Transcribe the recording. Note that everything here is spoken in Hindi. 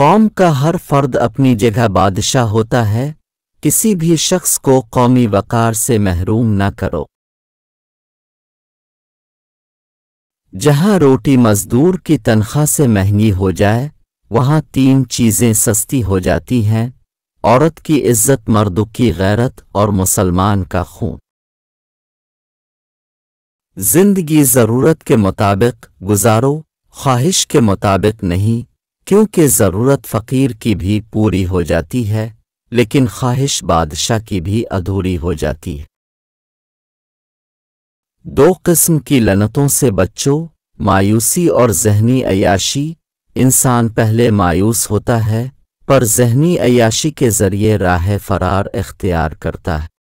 कौम का हर फर्द अपनी जगह बादशाह होता है किसी भी शख्स को कौमी वकार से महरूम न करो जहां रोटी मजदूर की तनख्वाह से महंगी हो जाए वहां तीन चीजें सस्ती हो जाती हैं औरत की इज्जत मर्द की गैरत और मुसलमान का खून जिंदगी ज़रूरत के मुताबिक गुजारो ख्वाहिश के मुताबिक नहीं क्योंकि ज़रूरत फ़कीर की भी पूरी हो जाती है लेकिन ख्वाहिश बादशाह की भी अधूरी हो जाती है दो किस्म की लनतों से बच्चों मायूसी और जहनी अयाशी इंसान पहले मायूस होता है पर जहनी अयाशी के ज़रिए राह फरार इख्तियार करता है